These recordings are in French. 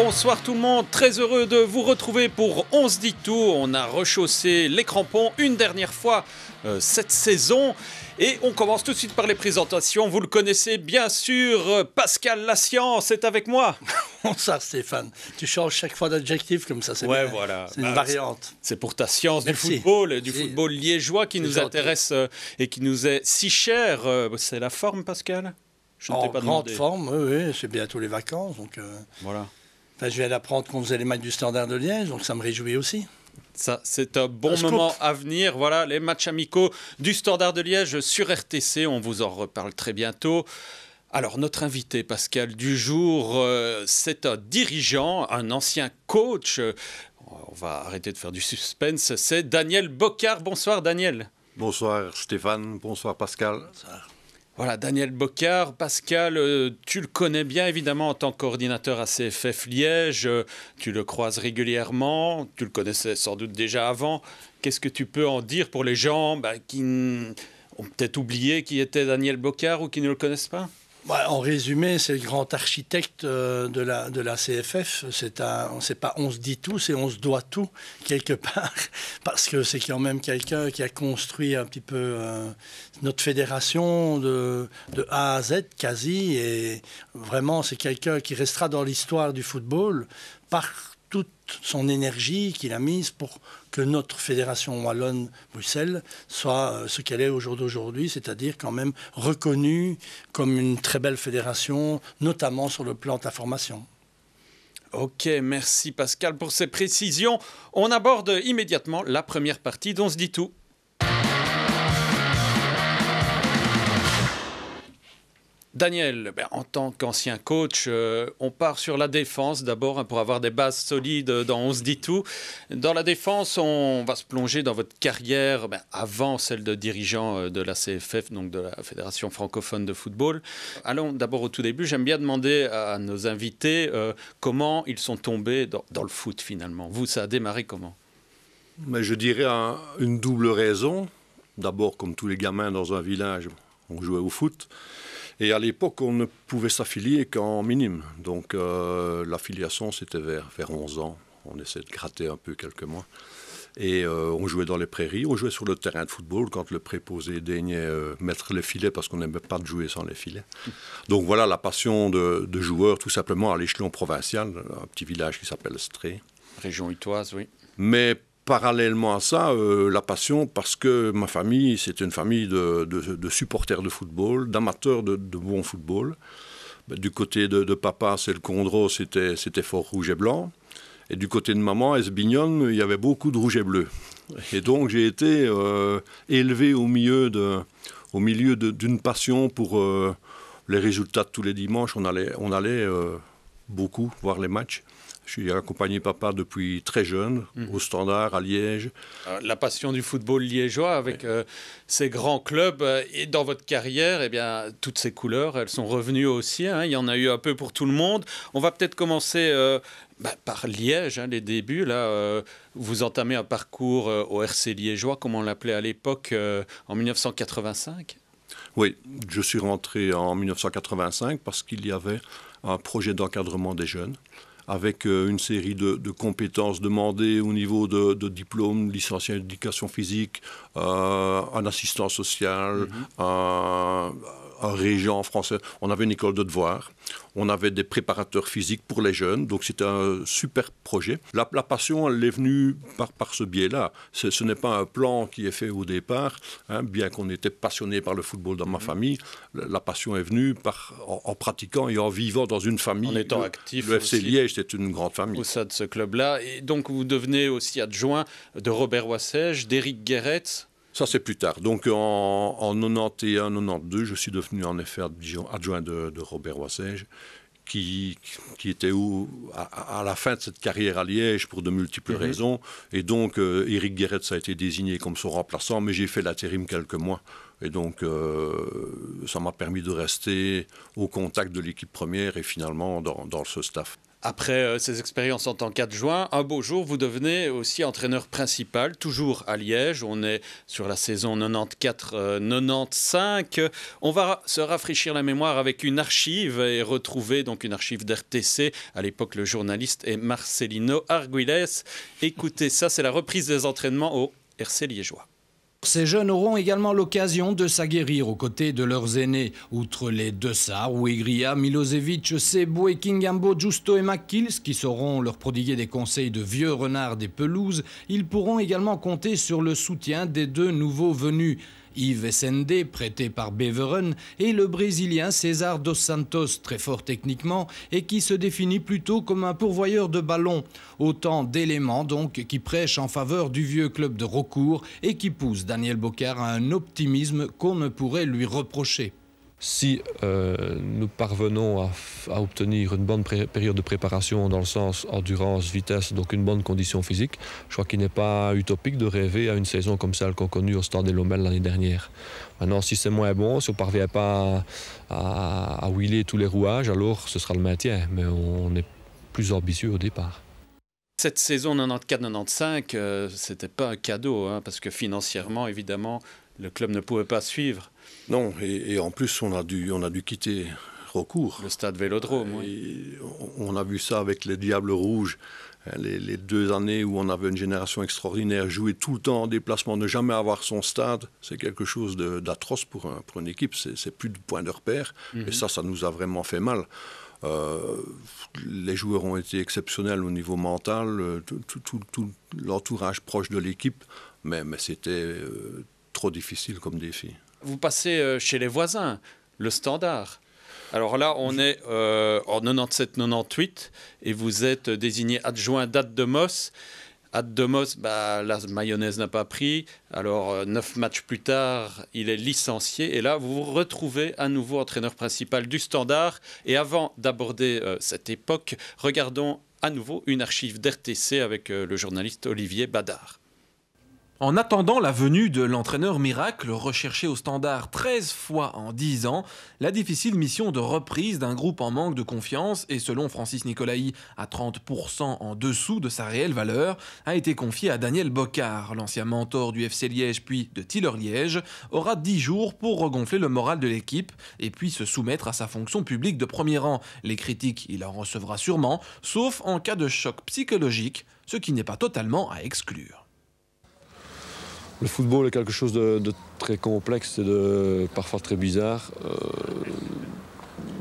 Bonsoir tout le monde, très heureux de vous retrouver pour se dit tout. On a rechaussé les crampons une dernière fois euh, cette saison. Et on commence tout de suite par les présentations. Vous le connaissez bien sûr, euh, Pascal La Science est avec moi. Bonsoir Stéphane. Tu changes chaque fois d'adjectif comme ça, c'est ouais, voilà. une bah, variante. C'est pour ta science du football, du football liégeois qui nous intéresse euh, et qui nous est si cher. c'est la forme, Pascal je en pas grande forme, oui, c'est bientôt les vacances. Donc, voilà je viens d'apprendre qu'on faisait les matchs du Standard de Liège, donc ça me réjouit aussi. Ça, c'est un bon moment à venir. Voilà, les matchs amicaux du Standard de Liège sur RTC. On vous en reparle très bientôt. Alors, notre invité, Pascal du jour, euh, c'est un dirigeant, un ancien coach. on va arrêter de faire du suspense. C'est Daniel Bocard. Bonsoir, Daniel. Bonsoir, Stéphane. Bonsoir, Pascal. Bonsoir. Voilà, Daniel Bocard, Pascal, euh, tu le connais bien évidemment en tant que coordinateur à CFF Liège, euh, tu le croises régulièrement, tu le connaissais sans doute déjà avant. Qu'est-ce que tu peux en dire pour les gens bah, qui ont peut-être oublié qui était Daniel Bocard ou qui ne le connaissent pas bah, en résumé, c'est le grand architecte euh, de la, CFF. C'est un, pas on se dit tout, c'est on se doit tout quelque part, parce que c'est quand même quelqu'un qui a construit un petit peu euh, notre fédération de, de, A à Z quasi, et vraiment c'est quelqu'un qui restera dans l'histoire du football par toute son énergie qu'il a mise pour que notre fédération wallonne-Bruxelles soit euh, ce qu'elle est aujourd'hui, d'aujourd'hui, c'est-à-dire quand même reconnue comme une très belle fédération, notamment sur le plan de la formation. Ok, merci Pascal pour ces précisions. On aborde immédiatement la première partie dont se dit tout. Daniel, ben, en tant qu'ancien coach, euh, on part sur la défense d'abord hein, pour avoir des bases solides dans On se dit tout. Dans la défense, on va se plonger dans votre carrière ben, avant celle de dirigeant euh, de la CFF, donc de la Fédération francophone de football. Allons d'abord au tout début. J'aime bien demander à nos invités euh, comment ils sont tombés dans, le foot finalement. Vous, ça a démarré comment ben, je dirais une double raison. D'abord, comme tous les gamins dans un village, on jouait au foot. Et à l'époque, on ne pouvait s'affilier qu'en minime. Donc euh, l'affiliation, c'était vers, vers 11 ans. On essayait de gratter un peu quelques mois. Et euh, on jouait dans les prairies, on jouait sur le terrain de football quand le préposé daignait euh, mettre les filets parce qu'on n'aimait pas de jouer sans les filets. Donc voilà la passion de, de joueurs, tout simplement à l'échelon provincial, un petit village qui s'appelle Stré. Région Itoise, oui. Mais parallèlement à ça, euh, la passion, parce que ma famille, c'est une famille de, supporters de football, d'amateurs de, bon football. Bah, du côté de, papa, c'est le Condro, c'était, fort rouge et blanc. Et du côté de maman, Esbignon, il y avait beaucoup de rouge et bleu. Et donc j'ai été euh, élevé au milieu, de, au milieu d'une passion pour euh, les résultats de tous les dimanches. On allait, on allait beaucoup voir les matchs. Je suis accompagné papa depuis très jeune, mhm. au Standard, à Liège. Euh, la passion du football liégeois avec euh, ces grands clubs euh, et dans votre carrière, eh bien, toutes ces couleurs, elles sont revenues aussi. Hein. Il y en a eu un peu pour tout le monde. On va peut-être commencer bah, par Liège, hein, les débuts. Là, vous entamez un parcours au RC liégeois, comme on l'appelait à l'époque, en 1985. Oui, je suis rentré en 1985 parce qu'il y avait un projet d'encadrement des jeunes avec euh, une série de, compétences demandées au niveau de, diplôme, diplômes, licenciés en éducation physique, euh, un en social, sociale, mhm région français. On avait une école de devoir on avait des préparateurs physiques pour les jeunes, donc c'était un super projet. La, passion, elle est venue par, par ce biais-là. Ce n'est pas un plan qui est fait au départ, hein, bien qu'on était passionné par le football dans ma mhm. famille, la, passion est venue en, pratiquant et en vivant dans une famille. En étant actif. Le FC Liège, c'est une grande famille. Au sein de ce club-là. Et donc vous devenez aussi adjoint de Robert Wassège, d'Éric Guéret, ça, c'est plus tard. Donc en, 91, 92, je suis devenu en effet adjoint de, Robert Wassège, qui, qui était où, à, la fin de cette carrière à Liège pour de multiples mhm. raisons. Et donc, euh, Éric Eric a été désigné comme son remplaçant, mais j'ai fait l'intérim quelques mois. Et donc, euh, ça m'a permis de rester au contact de l'équipe première et finalement dans ce staff. Après euh, ces expériences en tant qu'adjoint, un beau jour, vous devenez aussi entraîneur principal, toujours à Liège. On est sur la saison 94-95. Euh, On va se rafraîchir la mémoire avec une archive et retrouver donc une archive d'RTC. À l'époque, le journaliste est Marcelino Arguiles. Écoutez, ça, c'est la reprise des entraînements au RC Liégeois. Ces jeunes auront également l'occasion de s'aguerrir aux côtés de leurs aînés. Outre les Dessart, Ouigria, Milosevic, Sebo et Kingambo, Justo et McKills, qui sauront leur prodiguer des conseils de vieux renards des pelouses, ils pourront également compter sur le soutien des deux nouveaux venus. Yves Sende, prêté par Beveren, et le Brésilien César Dos Santos, très fort techniquement, et qui se définit plutôt comme un pourvoyeur de ballons. Autant d'éléments donc qui prêchent en faveur du vieux club de Rocourt et qui poussent Daniel Bocard à un optimisme qu'on ne pourrait lui reprocher. Si euh, nous parvenons à, obtenir une bonne période de préparation dans le sens endurance, vitesse, donc une bonne condition physique, je crois qu'il n'est pas utopique de rêver à une saison comme celle qu'on connue au stand des Lomel l'année dernière. Maintenant, si c'est moins bon, si on ne parvient pas à, à, wheeler tous les rouages, alors ce sera le maintien, mais on est plus ambitieux au départ. Cette saison 94-95, ce euh, c'était pas un cadeau, hein, parce que financièrement, évidemment, le club ne pouvait pas suivre. Non, et, en plus, on a dû, on a dû quitter recours. Le stade Vélodrome. On a vu ça avec les Diables Rouges, hein, les, les, deux années où on avait une génération extraordinaire, jouer tout le temps en déplacement, ne jamais avoir son stade, c'est quelque chose d'atroce pour, pour, une équipe. C'est plus de point de repère. Mhm. Et ça, ça nous a vraiment fait mal. Euh, les joueurs ont été exceptionnels au niveau mental, euh, tout, tout, tout, l'entourage proche de l'équipe, mais, mais c'était euh, trop difficile comme défi vous passez euh, chez les voisins, le standard. Alors là, on est euh, en 97-98 et vous êtes désigné adjoint dadde de Moss. Bah, la mayonnaise n'a pas pris. Alors, euh, neuf matchs plus tard, il est licencié. Et là, vous vous retrouvez à nouveau entraîneur principal du Standard. Et avant d'aborder cette époque, regardons à nouveau une archive d'RTC avec le journaliste Olivier Badard. En attendant la venue de l'entraîneur miracle recherché au standard 13 fois en 10 ans, la difficile mission de reprise d'un groupe en manque de confiance et selon Francis Nicolaï à 30% en dessous de sa réelle valeur a été confiée à Daniel Bocard, l'ancien mentor du FC Liège puis de Tiller Liège, aura 10 jours pour regonfler le moral de l'équipe et puis se soumettre à sa fonction publique de premier rang. Les critiques, il en recevra sûrement, sauf en cas de choc psychologique, ce qui n'est pas totalement à exclure. Le football est quelque chose de, très complexe et de parfois très bizarre. Euh,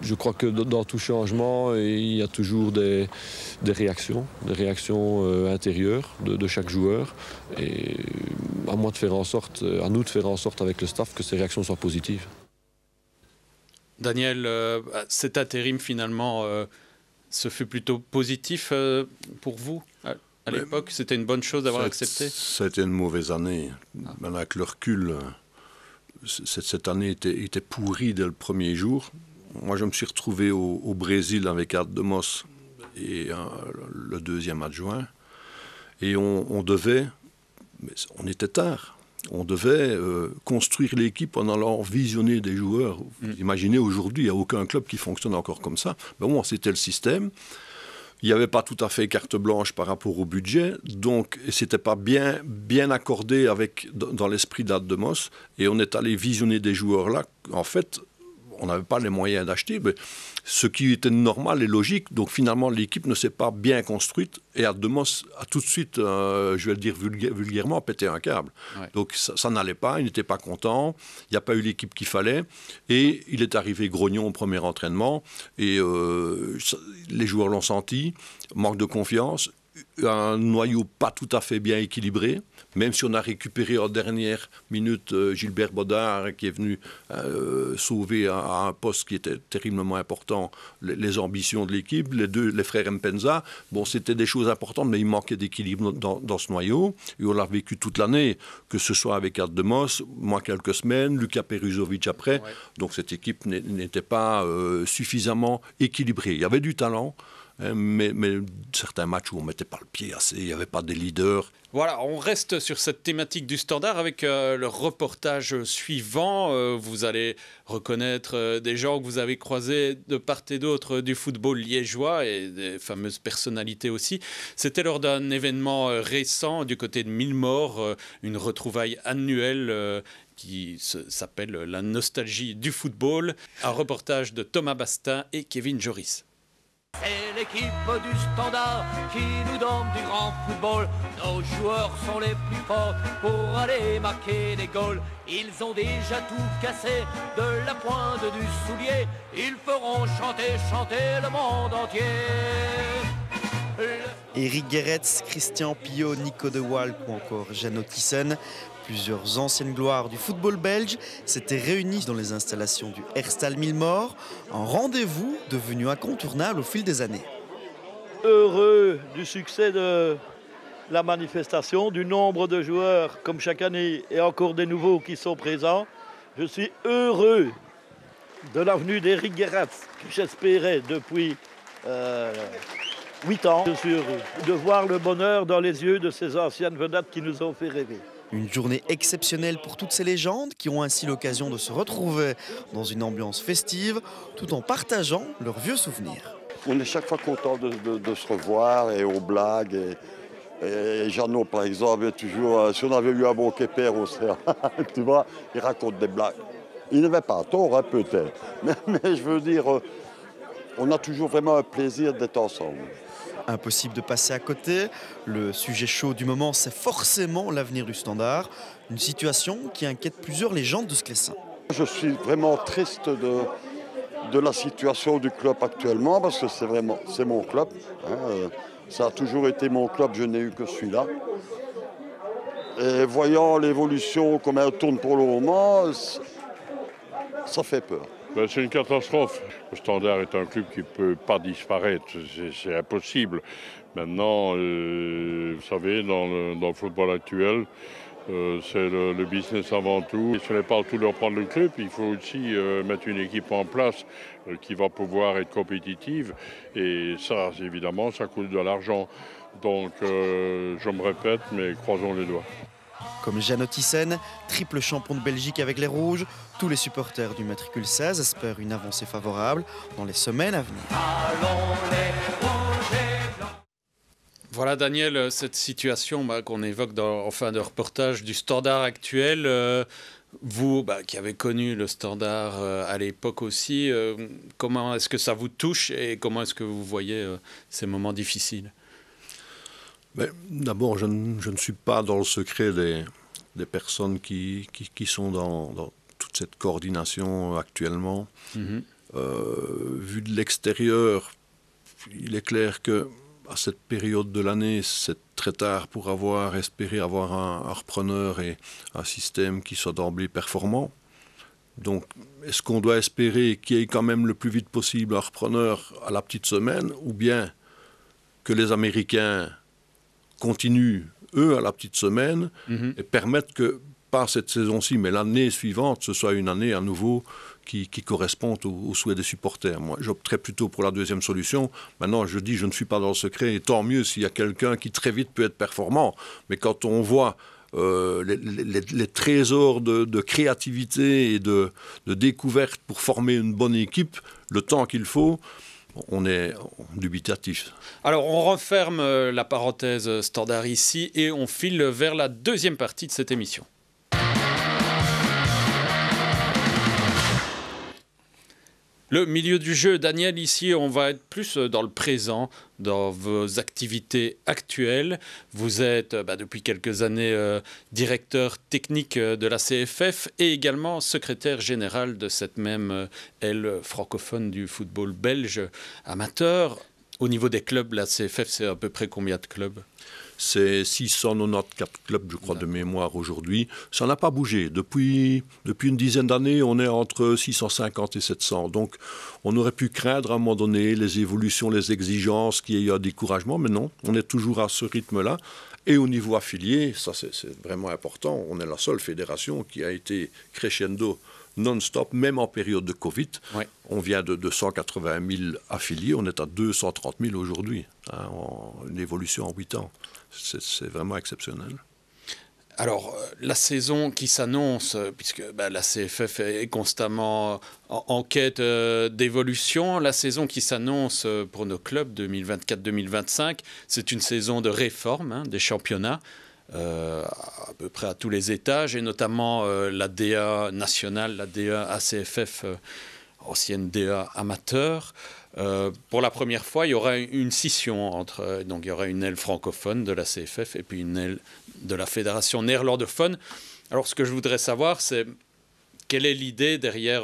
je crois que dans tout changement, il y a toujours des, réactions, des réactions euh, intérieures de, chaque joueur. Et euh, à moi de faire en sorte, à nous de faire en sorte avec le staff que ces réactions soient positives. Daniel, cet intérim finalement, ce fut plutôt positif pour vous à l'époque, c'était une bonne chose d'avoir accepté C'était une mauvaise année. Ah. avec le recul, cette, année était, pourrie dès le premier jour. Moi, je me suis retrouvé au, Brésil avec Art de Moss et euh, le deuxième adjoint. Et on, devait, mais on était tard, on devait euh, construire l'équipe en allant visionner des joueurs. Mm. Imaginez aujourd'hui, il n'y a aucun club qui fonctionne encore comme ça. Ben bon, c'était le système il n'y avait pas tout à fait carte blanche par rapport au budget, donc c'était pas bien, bien accordé avec, dans l'esprit d'Ademos, et on est allé visionner des joueurs là, en fait, on n'avait pas les moyens d'acheter, ce qui était normal et logique. Donc finalement, l'équipe ne s'est pas bien construite et a, a tout de suite, euh, je vais le dire vulgairement, pété un câble. Donc ça, n'allait pas, il n'était pas content, il n'y a pas eu l'équipe qu'il fallait. Et il est arrivé grognon au premier entraînement et euh, les joueurs l'ont senti, manque de confiance, un noyau pas tout à fait bien équilibré. Même si on a récupéré en dernière minute euh, Gilbert Bodard, hein, qui est venu euh, sauver à, un poste qui était terriblement important les, ambitions de l'équipe, les deux, les frères Mpenza, bon, c'était des choses importantes, mais il manquait d'équilibre dans, ce noyau. Et on l'a vécu toute l'année, que ce soit avec Ardemos, moi quelques semaines, Lucas Peruzovic après. Donc cette équipe n'était pas euh, suffisamment équilibrée. Il y avait du talent. Euh, mais, certains matchs où on mettait pas le pied assez, il n'y avait pas des leaders. Voilà, on reste sur cette thématique du standard avec euh, le reportage suivant. Euh, vous allez reconnaître des gens que vous avez croisés de part et d'autre du football liégeois et des fameuses personnalités aussi. C'était lors d'un événement récent du côté de Millemort, une retrouvaille annuelle qui s'appelle La nostalgie du football. Un reportage de Thomas Bastin et Kevin Joris. C'est l'équipe du standard qui nous donne du grand football. Nos joueurs sont les plus forts pour aller marquer des goals. Ils ont déjà tout cassé de la pointe du soulier. Ils feront chanter, chanter le monde entier. Eric Guéretz, Christian Pio, Nico De Waal ou encore Jeannot Klissen. Plusieurs anciennes gloires du football belge s'étaient réunies dans les installations du Herstal Milmore, un rendez-vous devenu incontournable au fil des années. Heureux du succès de la manifestation, du nombre de joueurs comme chaque année et encore des nouveaux qui sont présents, je suis heureux de l'avenue d'Eric Gerets, que j'espérais depuis euh, huit 8 ans. Je suis heureux de voir le bonheur dans les yeux de ces anciennes vedettes qui nous ont fait rêver. Une journée exceptionnelle pour toutes ces légendes qui ont ainsi l'occasion de se retrouver dans une ambiance festive tout en partageant leurs vieux souvenirs. On est chaque fois content de, se revoir et aux blagues. Et... Jeannot, par exemple, toujours, euh, si on avait eu un bon képère, au serait, tu vois, il raconte des blagues. Il n'avait pas tort, hein, peut-être. Mais, je veux dire, euh, on a toujours vraiment un plaisir d'être ensemble. Impossible de passer à côté. Le sujet chaud du moment, c'est forcément l'avenir du standard. Une situation qui inquiète plusieurs légendes de ce Clessin. Je suis vraiment triste de, de la situation du club actuellement parce que c'est vraiment c'est mon club. Hein, euh, ça a toujours été mon club, je n'ai eu que celui-là. Et voyant l'évolution, comment elle tourne pour le moment, ça fait peur. Ben, c'est une catastrophe. Le Standard est un club qui ne peut pas disparaître, c'est impossible. Maintenant, euh, vous savez, dans le, football actuel, euh, c'est le, business avant tout. ce n'est pas tout de reprendre le club, il faut aussi euh, mettre une équipe en place qui va pouvoir être compétitive. Et ça, évidemment, ça coûte de l'argent. Donc, je me répète, mais croisons les doigts. Comme Jeannot Thyssen, triple champion de Belgique avec les Rouges, tous les supporters du matricule 16 espèrent une avancée favorable dans les semaines à venir. Voilà Daniel, cette situation bah, qu'on évoque en fin de reportage du standard actuel. Euh, vous, bah, qui avez connu le standard euh, à l'époque aussi, euh, comment est-ce que ça vous touche et comment est-ce que vous voyez ces moments difficiles D'abord, je, ne suis pas dans le secret des, personnes qui, qui, sont dans, toute cette coordination actuellement. Mhm. Euh, vu de l'extérieur, il est clair que à cette période de l'année, c'est très tard pour avoir espéré avoir un, un repreneur et un système qui soit d'emblée performant. Donc, est-ce qu'on doit espérer qu'il y ait quand même le plus vite possible un repreneur à la petite semaine, ou bien que les Américains continuent, eux, à la petite semaine, mhm. et permettent que, pas cette saison-ci, mais l'année suivante, ce soit une année à nouveau qui, qui aux, souhaits des supporters. Moi, j'opterais plutôt pour la deuxième solution. Maintenant, je dis, je ne suis pas dans le secret, et tant mieux s'il y a quelqu'un qui très vite peut être performant. Mais quand on voit euh, les, trésors de, créativité et de, de, découverte pour former une bonne équipe, le temps qu'il faut, on est dubitatif. Alors, on referme euh, la parenthèse standard ici et on file vers la deuxième partie de cette émission. Le milieu du jeu, Daniel, ici, on va être plus euh, dans le présent, dans vos activités actuelles. Vous êtes euh, bah, depuis quelques années euh, directeur technique de la CFF et également secrétaire général de cette même aile francophone du football belge amateur. Au niveau des clubs, la CFF, c'est à peu près combien de clubs c'est 694 clubs, je crois, de mémoire aujourd'hui. Ça n'a pas bougé. Depuis, une dizaine d'années, on est entre 650 et 700. Donc, on aurait pu craindre à un moment donné les évolutions, les exigences, qu'il y ait un découragement, mais non, on est toujours à ce rythme-là. Et au niveau affilié, ça c'est vraiment important, on est la seule fédération qui a été crescendo non-stop, même en période de Covid. On vient de 280 000 affiliés, on est à 230 000 aujourd'hui. Hein, une évolution en 8 ans. C'est vraiment exceptionnel. Alors, euh, la saison qui s'annonce, euh, puisque bah, la CFF est constamment en, quête euh, d'évolution, la saison qui s'annonce pour nos clubs 2024-2025, c'est une saison de réforme hein, des championnats. Euh, à peu près à tous les étages, et notamment euh, la DA nationale, la DA ACFF, euh, ancienne DA amateur. pour la première fois, il y aura une scission entre, donc il y aura une aile francophone de la CFF et puis une aile de la Fédération néerlandophone. Alors ce que je voudrais savoir, c'est quelle est l'idée derrière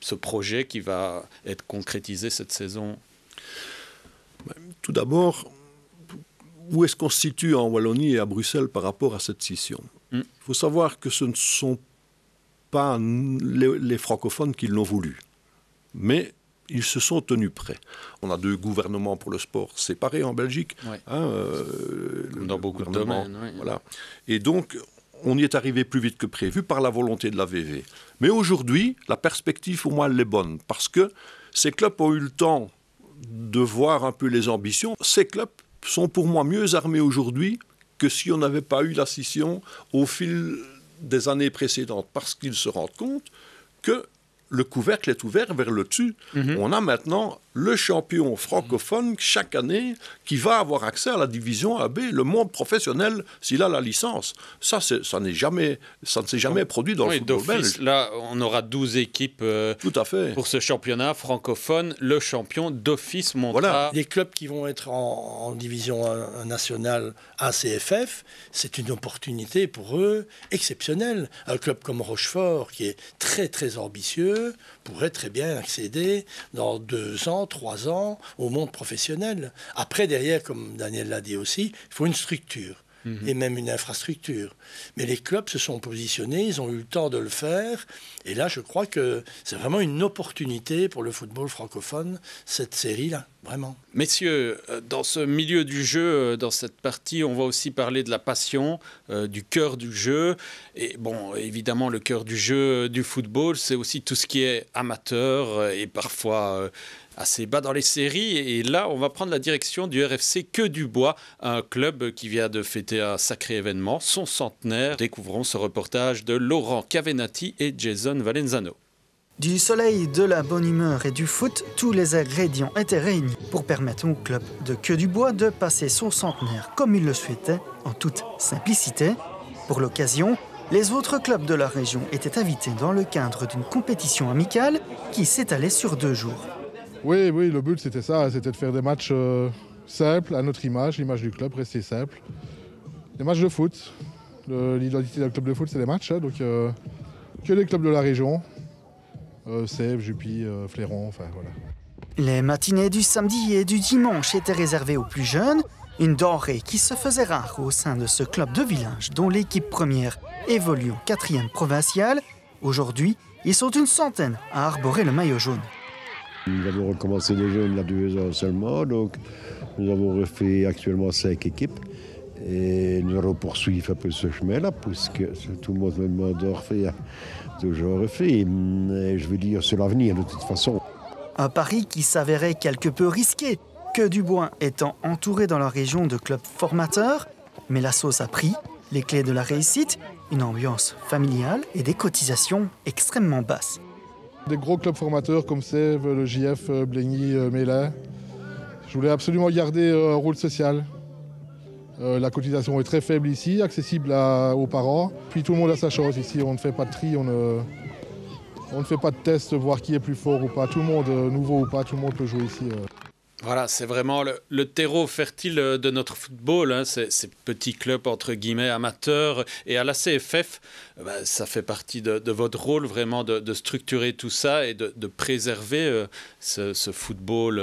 ce projet qui va être concrétisé cette saison ben, Tout d'abord, où est-ce qu'on se situe en Wallonie et à Bruxelles par rapport à cette scission mm. Il faut savoir que ce ne sont pas les, francophones qui l'ont voulu, mais ils se sont tenus prêts. On a deux gouvernements pour le sport séparés en Belgique. Hein, euh, Dans beaucoup de domaines. Voilà. Et donc, on y est arrivé plus vite que prévu par la volonté de la VV. Mais aujourd'hui, la perspective, au moins, elle est bonne, parce que ces clubs ont eu le temps de voir un peu les ambitions. Ces clubs sont pour moi mieux armés aujourd'hui que si on n'avait pas eu la scission au fil des années précédentes, parce qu'ils se rendent compte que le couvercle est ouvert vers le dessus. Mhm. On a maintenant le champion francophone chaque année qui va avoir accès à la division AB, le monde professionnel, s'il a la licence. Ça, ça, n'est jamais, ça ne s'est jamais produit dans le football belge. Là, on aura 12 équipes euh, Tout à fait. pour ce championnat francophone. Le champion d'office mondial. Les clubs qui vont être en, en division euh, nationale ACFF, c'est une opportunité pour eux exceptionnelle. Un club comme Rochefort, qui est très, très ambitieux, pourrait pourraient très bien accéder dans deux ans, trois ans au monde professionnel. Après, derrière, comme Daniel l'a dit aussi, il faut une structure. Mhm. et même une infrastructure. Mais les clubs se sont positionnés, ils ont eu le temps de le faire. Et là, je crois que c'est vraiment une opportunité pour le football francophone, cette série-là, vraiment. Messieurs, euh, dans ce milieu du jeu, euh, dans cette partie, on va aussi parler de la passion, euh, du cœur du jeu. Et bon, évidemment, le cœur du jeu du football, c'est aussi tout ce qui est amateur et parfois assez bas dans les séries. Et là, on va prendre la direction du RFC Queue du Bois, un club qui vient de fêter un sacré événement, son centenaire. Découvrons ce reportage de Laurent Cavenati et Jason Valenzano. Du soleil, de la bonne humeur et du foot, tous les ingrédients étaient réunis pour permettre au club de Queue du Bois de passer son centenaire comme il le souhaitait, en toute simplicité. Pour l'occasion, les autres clubs de la région étaient invités dans le cadre d'une compétition amicale qui s'étalait sur deux jours. Oui, oui, le but c'était ça, c'était de faire des matchs euh, simples à notre image, l'image du club, rester simple. Des matchs de foot. L'identité du club de foot, c'est des matchs, hein, donc euh, que les clubs de la région, euh, Sèvres, Jupy, Fléron, enfin voilà. Les matinées du samedi et du dimanche étaient réservées aux plus jeunes, une denrée qui se faisait rare au sein de ce club de village dont l'équipe première évolue en quatrième provinciale. Aujourd'hui, ils sont une centaine à arborer le maillot jaune. Nous avons recommencé les jeunes il y a deux ans seulement, donc nous avons refait actuellement cinq équipes. Et nous allons poursuivre un peu ce chemin-là, puisque tout le monde me demande toujours refait. je veux dire, c'est l'avenir de toute façon. Un pari qui s'avérait quelque peu risqué, que Dubois étant entouré dans la région de clubs formateurs, mais la sauce a pris, les clés de la réussite, une ambiance familiale et des cotisations extrêmement basses. Des gros clubs formateurs comme Sèvres, le JF, euh, Blény, euh, Mélin. Je voulais absolument garder euh, un rôle social. la cotisation est très faible ici, accessible aux parents. Puis tout le monde a sa chance ici, on ne fait pas de tri, on ne, on ne fait pas de test, voir qui est plus fort ou pas. Tout le monde, nouveau ou pas, tout le monde peut jouer ici. Voilà, c'est vraiment le, terreau fertile euh, de notre football, hein. ces, petits clubs entre guillemets amateurs. Et à la CFF, euh, bah, ça fait partie de, votre rôle vraiment de, structurer tout ça et de, préserver euh, ce, football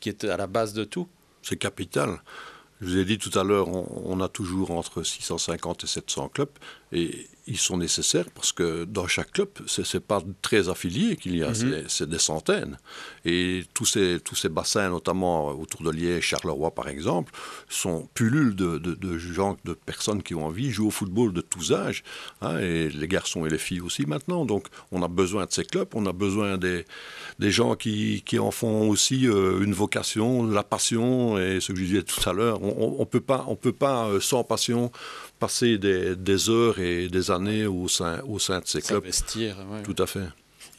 qui est à la base de tout. C'est capital. Je vous ai dit tout à l'heure, on, on, a toujours entre 650 et 700 clubs. Et ils sont nécessaires parce que dans chaque club, ce n'est pas très affilié qu'il y a, mhm. c'est des centaines. Et tous ces, tous ces bassins, notamment euh, autour de Liège, Charleroi par exemple, sont pullules de, de, de, gens, de personnes qui ont envie, jouent au football de tous âges, hein, et les garçons et les filles aussi maintenant. Donc on a besoin de ces clubs, on a besoin des, des gens qui, qui en font aussi euh, une vocation, la passion, et ce que je disais tout à l'heure, on ne on peut, pas, on peut pas, euh, sans passion, passer des, heures et des années au sein, au sein de ces clubs. S'investir, oui. Tout à fait.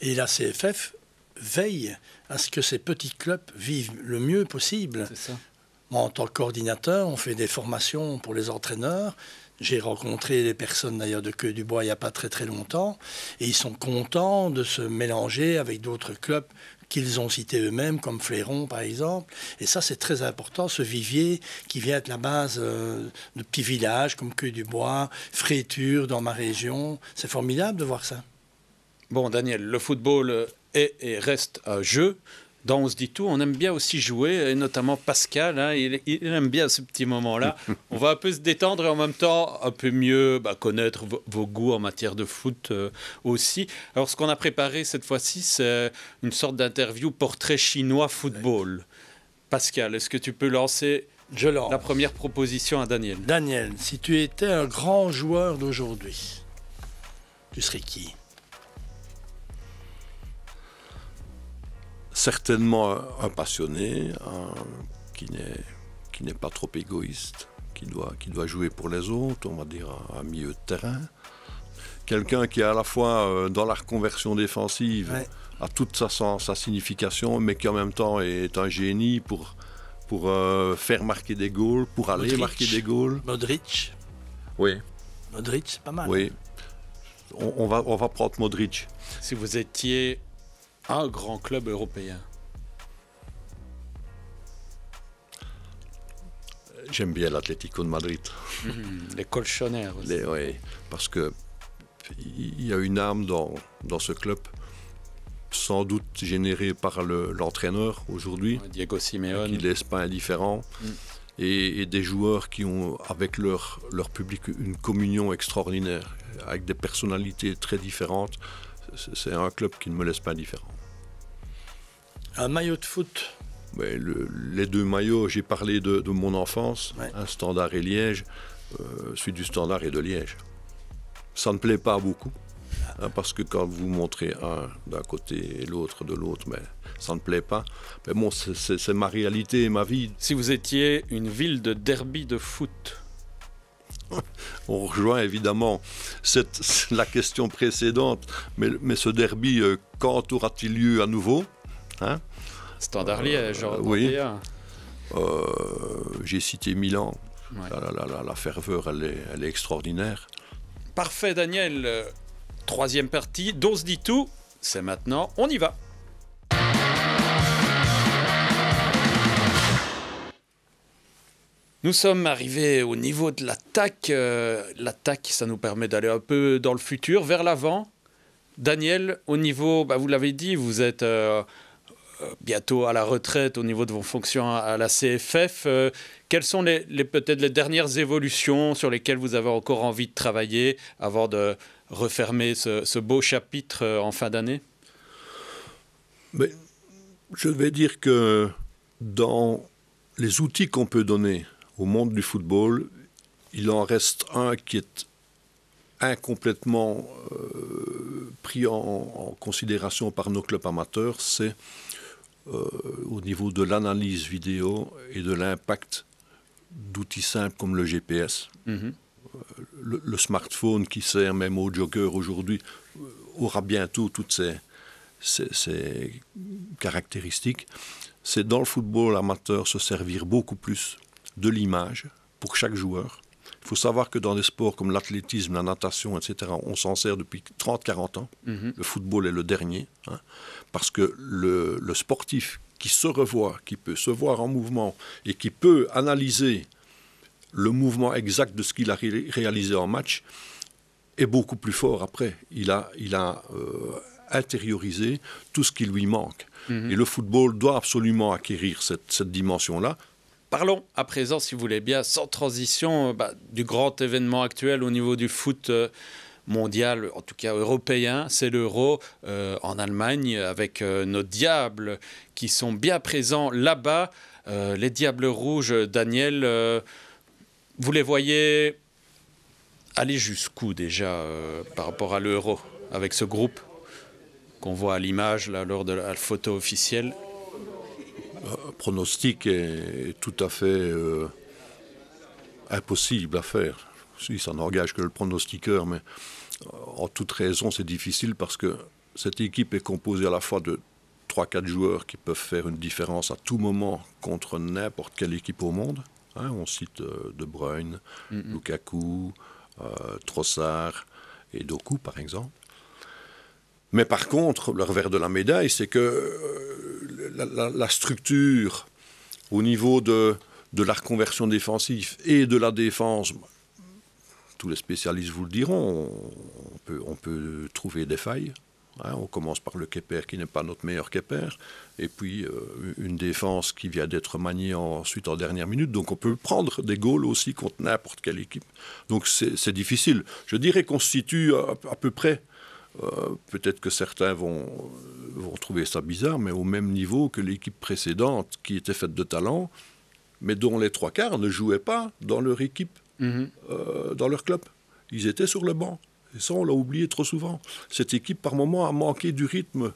Et la CFF veille à ce que ces petits clubs vivent le mieux possible. Ça. Moi, en tant que coordinateur, on fait des formations pour les entraîneurs. J'ai rencontré des personnes d'ailleurs de Queue du Bois il n'y a pas très très longtemps et ils sont contents de se mélanger avec d'autres clubs qu'ils ont cité eux-mêmes, comme Fléron par exemple. Et ça, c'est très important, ce vivier qui vient être la base euh, de petits villages comme Queue du Bois, Fréture dans ma région. C'est formidable de voir ça. Bon, Daniel, le football est et reste un jeu. Dans on se dit tout, on aime bien aussi jouer, et notamment Pascal, hein, il, aime bien ce petit moment-là. on va un peu se détendre et en même temps un peu mieux bah, connaître vos, goûts en matière de foot euh, aussi. Alors ce qu'on a préparé cette fois-ci, c'est une sorte d'interview portrait chinois football. Pascal, est-ce que tu peux lancer Je la première proposition à Daniel Daniel, si tu étais un grand joueur d'aujourd'hui, tu serais qui certainement un passionné, qui n'est qui n'est pas trop égoïste, qui doit, qui doit jouer pour les autres, on va dire un, milieu de terrain. Quelqu'un qui est à la fois euh, dans la reconversion défensive, a toute sa, sa signification, mais qui en même temps est un génie pour, pour euh, faire marquer des goals, pour aller marquer des goals. Modric. Oui. Modric, c'est pas mal. Oui. On, va, on va prendre Modric. Si vous étiez un ah, grand club européen J'aime bien l'Atlético de Madrid. Mhm, les colchonnaires aussi. parce que il y a une âme dans, ce club, sans doute générée par l'entraîneur aujourd'hui. Diego Simeone. Qui ne laisse pas indifférent. Mm. Et, et, des joueurs qui ont, avec leur, leur public, une communion extraordinaire, avec des personnalités très différentes. C'est un club qui ne me laisse pas indifférent. Un maillot de foot Les deux maillots, j'ai parlé de, mon enfance, un Standard et Liège. Euh, celui du Standard et de Liège. Ça ne plaît pas beaucoup, ah. hein, parce que quand vous montrez un d'un côté et l'autre de l'autre, mais ça ne plaît pas. Mais bon, c'est ma réalité ma vie. Si vous étiez une ville de derby de foot, on rejoint évidemment la question précédente, mais ce derby, euh, quand aura-t-il lieu à nouveau Hein Standard Liège, euh, genre... oui. Euh, j'ai cité Milan. La, ferveur, elle est, elle est, extraordinaire. Parfait, Daniel. Euh, troisième partie, Dose dit tout. C'est maintenant, on y va. Nous sommes arrivés au niveau de l'attaque. l'attaque, ça nous permet d'aller un peu dans le futur, vers l'avant. Daniel, au niveau, bah, vous l'avez dit, vous êtes euh, bientôt à la retraite au niveau de vos fonctions à la CFF. Euh, quelles sont les, peut-être les dernières évolutions sur lesquelles vous avez encore envie de travailler avant de refermer ce, beau chapitre euh, en fin d'année Mais Je vais dire que dans les outils qu'on peut donner au monde du football, il en reste un qui est incomplètement pris en, en, considération par nos clubs amateurs, c'est euh, au niveau de l'analyse vidéo et de l'impact d'outils simples comme le GPS. Mhm. Euh, le, smartphone qui sert même aux joggeurs aujourd'hui euh, aura bientôt toutes ces, caractéristiques. C'est dans le football amateur se servir beaucoup plus de l'image pour chaque joueur il faut savoir que dans des sports comme l'athlétisme, la natation, etc., on s'en sert depuis 30-40 ans. Mhm. Le football est le dernier, hein, parce que le, sportif qui se revoit, qui peut se voir en mouvement et qui peut analyser le mouvement exact de ce qu'il a réalisé en match, est beaucoup plus fort après. Il a, il a euh, intériorisé tout ce qui lui manque. Mhm. Et le football doit absolument acquérir cette, cette dimension-là. Parlons à présent, si vous voulez bien, sans transition, euh, bah, du grand événement actuel au niveau du foot. Euh, mondial, en tout cas européen, c'est l'euro euh, en Allemagne avec nos diables qui sont bien présents là-bas. les diables rouges, Daniel, vous les voyez aller jusqu'où déjà par rapport à l'euro avec ce groupe qu'on voit à l'image là lors de la photo officielle le euh, pronostic est tout à fait euh, impossible à faire. Si ça n'engage que le pronostiqueur, mais euh, en toute raison, c'est difficile parce que cette équipe est composée à la fois de 3-4 joueurs qui peuvent faire une différence à tout moment contre n'importe quelle équipe au monde. Hein. on cite De Bruyne, Lukaku, Trossard et Doku, par exemple. Mais par contre, le revers de la médaille, c'est que euh, la, structure au niveau de, de la reconversion défensive et de la défense, tous les spécialistes vous le diront, on peut, on peut trouver des failles. Hein. on commence par le Keper qui n'est pas notre meilleur Keper, et puis euh, une défense qui vient d'être maniée ensuite en dernière minute. Donc on peut prendre des goals aussi contre n'importe quelle équipe. Donc c'est difficile. Je dirais qu'on se situe à peu près euh, peut-être que certains vont, trouver ça bizarre, mais au même niveau que l'équipe précédente qui était faite de talent, mais dont les trois quarts ne jouaient pas dans leur équipe, mhm. euh, dans leur club. Ils étaient sur le banc. Et ça, on l'a oublié trop souvent. Cette équipe, par moment, a manqué du rythme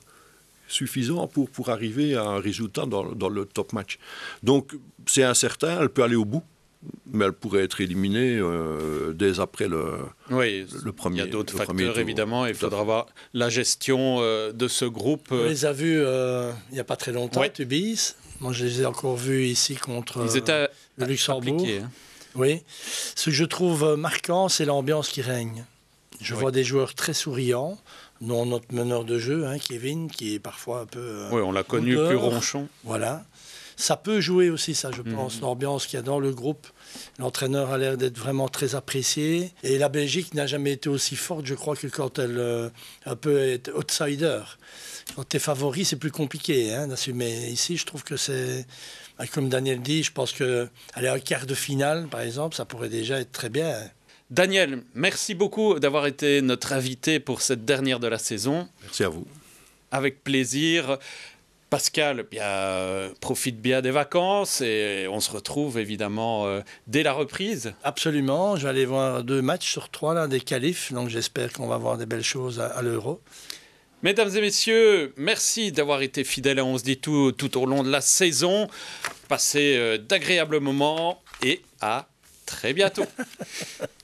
suffisant pour, pour arriver à un résultat dans le top match. Donc, c'est incertain, elle peut aller au bout mais elle pourrait être éliminée euh, dès après le, le premier. Il y a d'autres facteurs, évidemment. Il faudra voir la gestion euh, de ce groupe. Euh. On les a vus il n'y a pas très longtemps, Tubis. Moi, je les ai encore vus ici contre Ils étaient le Luxembourg. Hein. Oui. Ce que je trouve marquant, c'est l'ambiance qui règne. Je vois des joueurs très souriants, dont notre meneur de jeu, hein, Kevin, qui est parfois un peu. oui, on l'a connu plus ronchon. Voilà. Ça peut jouer aussi, ça, je pense, mhm. l'ambiance qu'il y a dans le groupe. L'entraîneur a l'air d'être vraiment très apprécié. Et la Belgique n'a jamais été aussi forte, je crois, que quand elle euh, peut être outsider. Quand tu es favori, c'est plus compliqué hein, d'assumer. Ici, je trouve que c'est. Bah, comme Daniel dit, je pense qu'aller à un quart de finale, par exemple, ça pourrait déjà être très bien. Daniel, merci beaucoup d'avoir été notre invité pour cette dernière de la saison. Merci à vous. Avec plaisir. Pascal eh bien, profite bien des vacances et on se retrouve évidemment euh, dès la reprise. Absolument, je vais aller voir deux matchs sur trois là, des qualifs, donc j'espère qu'on va voir des belles choses à, l'Euro. Mesdames et messieurs, merci d'avoir été fidèles à On se dit tout tout au long de la saison. Passez euh, d'agréables moments et à très bientôt.